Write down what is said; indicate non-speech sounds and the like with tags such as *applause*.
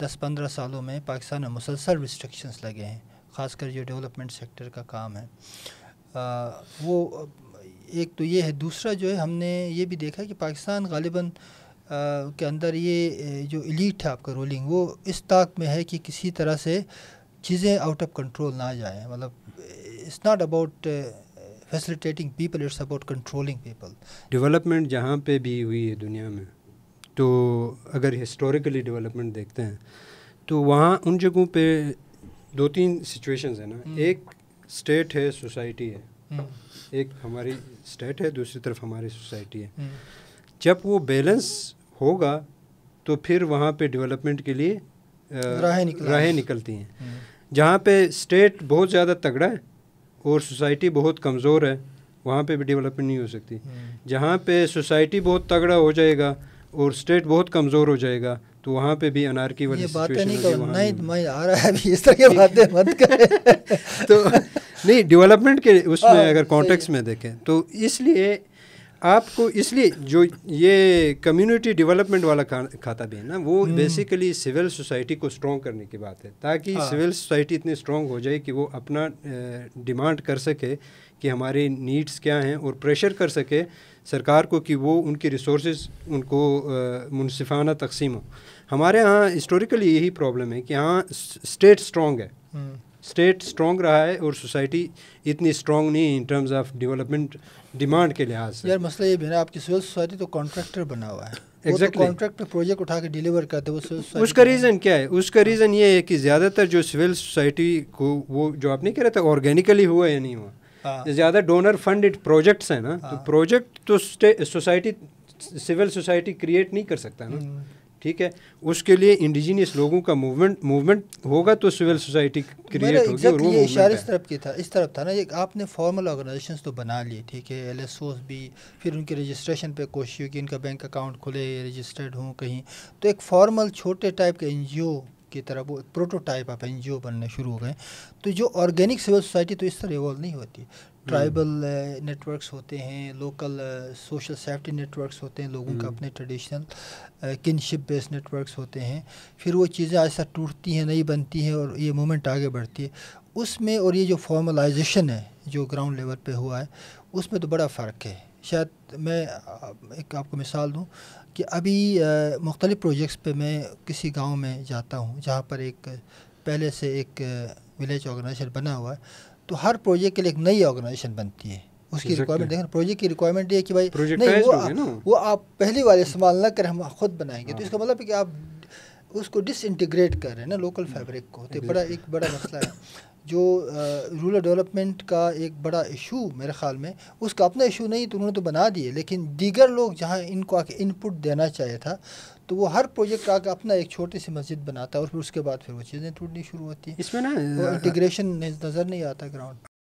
दस पंद्रह सालों में पाकिस्तान में मुसलसल रिस्ट्रिक्शंस लगे हैं ख़ासकर जो डेवलपमेंट सेक्टर का काम है आ, वो एक तो ये है दूसरा जो है हमने ये भी देखा है कि पाकिस्तान गालिबा के अंदर ये जो इलीट है आपका रोलिंग वो इस ताक में है कि किसी तरह से चीज़ें आउट ऑफ कंट्रोल ना जाए मतलब it's not about facilitating people it's about controlling people development जहाँ पे भी हुई है दुनिया में तो अगर हिस्टोरिकली डेवलपमेंट देखते हैं तो वहाँ उन जगहों पे दो तीन सिचुएशंस हम्म। है ना एक स्टेट है सोसाइटी हम्म। है एक हमारी स्टेट है दूसरी तरफ हमारी सोसाइटी है हम्म। जब वो बैलेंस होगा तो फिर वहाँ पे डेवलपमेंट के लिए राहें निकल राहें निकलती हैं जहाँ पे स्टेट बहुत ज़्यादा तगड़ा है और सोसाइटी बहुत कमज़ोर है वहाँ पे भी डेवलपमेंट नहीं हो सकती जहाँ पे सोसाइटी बहुत तगड़ा हो जाएगा और स्टेट बहुत कमज़ोर हो जाएगा तो वहाँ पे भी अनारकी वाली ये नहीं तो- नहीं मैं आ रहा है अभी इस तरह की बातें *laughs* मत करें तो नहीं डेवलपमेंट के उसमें हाँ, अगर कॉन्टेक्स्ट में देखें तो इसलिए आपको इसलिए जो ये कम्युनिटी डेवलपमेंट वाला खा, खाता भी है ना वो बेसिकली सिविल सोसाइटी को स्ट्रॉन्ग करने की बात है ताकि हाँ। सिविल सोसाइटी इतनी स्ट्रॉन्ग हो जाए कि वो अपना डिमांड कर सके कि हमारे नीड्स क्या हैं और प्रेशर कर सके सरकार को कि वो उनकी रिसोर्स उनको मुनसिफाना तकसीम हो हमारे यहाँ हिस्टोरिकली यही प्रॉब्लम है कि यहाँ स्टेट स्ट्रॉन्ग है हम्म। स्टेट स्ट्रॉन्ग रहा है और सोसाइटी इतनी स्ट्रॉन्ग नहीं in terms of development demand के लिहाज से यार मसला ये भी ना आपकी सिविल सोसाइटी तो कॉन्ट्रैक्टर बना हुआ है एग्जैक्टली कॉन्ट्रैक्ट में प्रोजेक्ट उठा के डिलीवर करते हैं वो उसका रीज़न क्या है उसका रीज़न हाँ। ये है कि ज़्यादातर जो सिविल सोसाइटी को वो जो आप नहीं कह रहे थे ऑर्गेनिकली हुआ या नहीं हुआ ज़्यादा डोनर फंडेड प्रोजेक्ट्स हैं ना तो प्रोजेक्ट हाँ। तो सोसाइटी सिविल सोसाइटी क्रिएट नहीं कर सकता ना हम्म। ठीक है उसके लिए इंडिजीनियस लोगों का मूवमेंट मूवमेंट होगा तो सिविल सोसाइटी क्रिएट होगी और ये इशारा इस तरफ की था इस तरफ था ना एक आपने फॉर्मल ऑर्गेनाइजेशंस तो बना लिए ठीक है एल भी फिर उनके रजिस्ट्रेशन पे कोशिश हुई कि इनका बैंक अकाउंट खुले रजिस्टर्ड हों कहीं तो एक फॉर्मल छोटे टाइप के एन की तरह वो प्रोटोटाइप आप एन बनने शुरू हो गए तो जो ऑर्गेनिक सिविल सोसाइटी तो इस तरह इवॉल्व नहीं होती ट्राइबल हम्म। नेटवर्क्स होते हैं लोकल सोशल सेफ्टी नेटवर्क्स होते हैं लोगों का हम्म। अपने ट्रेडिशनल किनशिप बेस्ड नेटवर्क्स होते हैं फिर वो चीज़ें ऐसा टूटती हैं नहीं बनती हैं और ये मूवमेंट आगे बढ़ती है उसमें और ये जो फॉर्मलाइजेशन है जो ग्राउंड लेवल पे हुआ है उसमें तो बड़ा फ़र्क है शायद मैं एक आपको मिसाल दूं कि अभी मुख्तलिफ़ प्रोजेक्ट्स पे मैं किसी गांव में जाता हूं जहां पर एक पहले से एक विलेज ऑर्गेनाइजेशन बना हुआ है तो हर प्रोजेक्ट के लिए एक नई ऑर्गेनाइजेशन बनती है उसकी रिक्वायरमेंट देखें प्रोजेक्ट की रिक्वायरमेंट ये कि भाई नहीं तो वो आ, वो आप पहली बार इस्तेमाल ना करें हम खुद बनाएंगे तो इसका हाँ। मतलब है कि आप उसको डिसइंटीग्रेट कर रहे हैं ना लोकल फैब्रिक को तो बड़ा एक बड़ा मसला है जो रूरल डेवलपमेंट का एक बड़ा इशू मेरे ख्याल में उसका अपना इशू नहीं तो उन्होंने तो बना दिए लेकिन दीगर लोग जहाँ इनको आके इनपुट देना चाहिए था तो वो हर प्रोजेक्ट आके अपना एक छोटी सी मस्जिद बनाता है और फिर उसके बाद फिर वो चीज़ें टूटनी शुरू होती हैं इसमें ना इंटीग्रेशन नज़र नहीं आता ग्राउंड